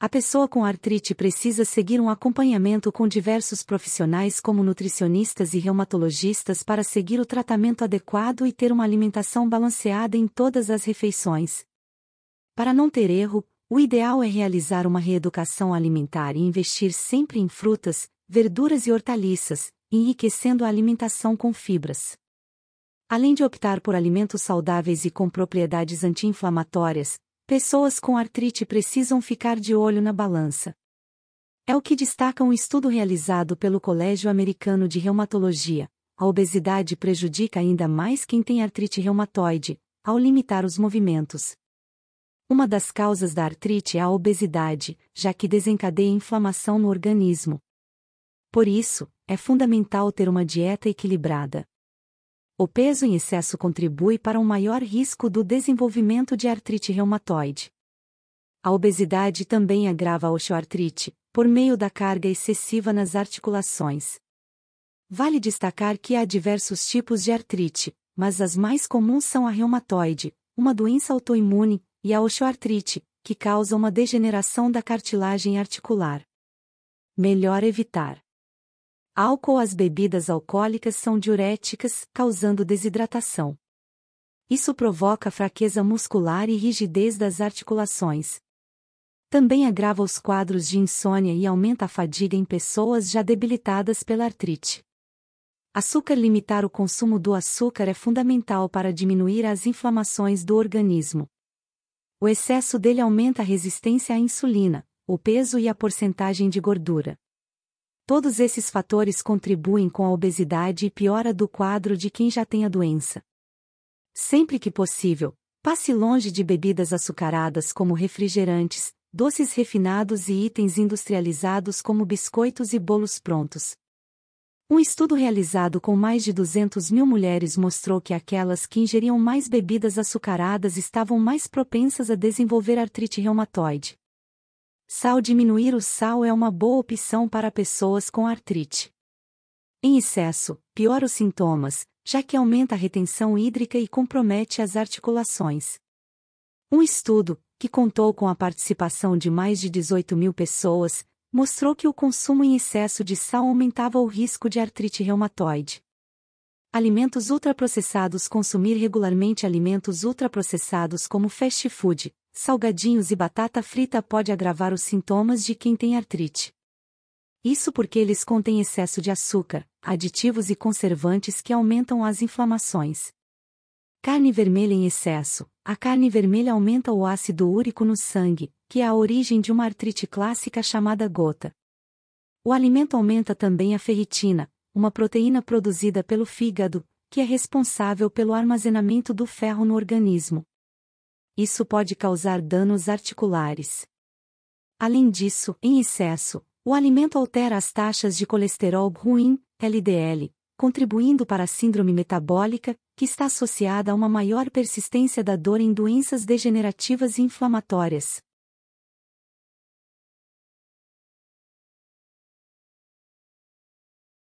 A pessoa com artrite precisa seguir um acompanhamento com diversos profissionais como nutricionistas e reumatologistas para seguir o tratamento adequado e ter uma alimentação balanceada em todas as refeições. Para não ter erro, o ideal é realizar uma reeducação alimentar e investir sempre em frutas, verduras e hortaliças, enriquecendo a alimentação com fibras. Além de optar por alimentos saudáveis e com propriedades anti-inflamatórias, Pessoas com artrite precisam ficar de olho na balança. É o que destaca um estudo realizado pelo Colégio Americano de Reumatologia. A obesidade prejudica ainda mais quem tem artrite reumatoide, ao limitar os movimentos. Uma das causas da artrite é a obesidade, já que desencadeia inflamação no organismo. Por isso, é fundamental ter uma dieta equilibrada. O peso em excesso contribui para um maior risco do desenvolvimento de artrite reumatoide. A obesidade também agrava a osteoartrite, por meio da carga excessiva nas articulações. Vale destacar que há diversos tipos de artrite, mas as mais comuns são a reumatoide, uma doença autoimune, e a osteoartrite, que causa uma degeneração da cartilagem articular. Melhor evitar. Álcool As bebidas alcoólicas são diuréticas, causando desidratação. Isso provoca fraqueza muscular e rigidez das articulações. Também agrava os quadros de insônia e aumenta a fadiga em pessoas já debilitadas pela artrite. Açúcar limitar o consumo do açúcar é fundamental para diminuir as inflamações do organismo. O excesso dele aumenta a resistência à insulina, o peso e a porcentagem de gordura. Todos esses fatores contribuem com a obesidade e piora do quadro de quem já tem a doença. Sempre que possível, passe longe de bebidas açucaradas como refrigerantes, doces refinados e itens industrializados como biscoitos e bolos prontos. Um estudo realizado com mais de 200 mil mulheres mostrou que aquelas que ingeriam mais bebidas açucaradas estavam mais propensas a desenvolver artrite reumatoide. Sal diminuir o sal é uma boa opção para pessoas com artrite. Em excesso, piora os sintomas, já que aumenta a retenção hídrica e compromete as articulações. Um estudo, que contou com a participação de mais de 18 mil pessoas, mostrou que o consumo em excesso de sal aumentava o risco de artrite reumatoide. Alimentos ultraprocessados Consumir regularmente alimentos ultraprocessados como fast food, salgadinhos e batata frita pode agravar os sintomas de quem tem artrite. Isso porque eles contêm excesso de açúcar, aditivos e conservantes que aumentam as inflamações. Carne vermelha em excesso. A carne vermelha aumenta o ácido úrico no sangue, que é a origem de uma artrite clássica chamada gota. O alimento aumenta também a ferritina, uma proteína produzida pelo fígado, que é responsável pelo armazenamento do ferro no organismo isso pode causar danos articulares. Além disso, em excesso, o alimento altera as taxas de colesterol ruim, LDL, contribuindo para a síndrome metabólica, que está associada a uma maior persistência da dor em doenças degenerativas e inflamatórias,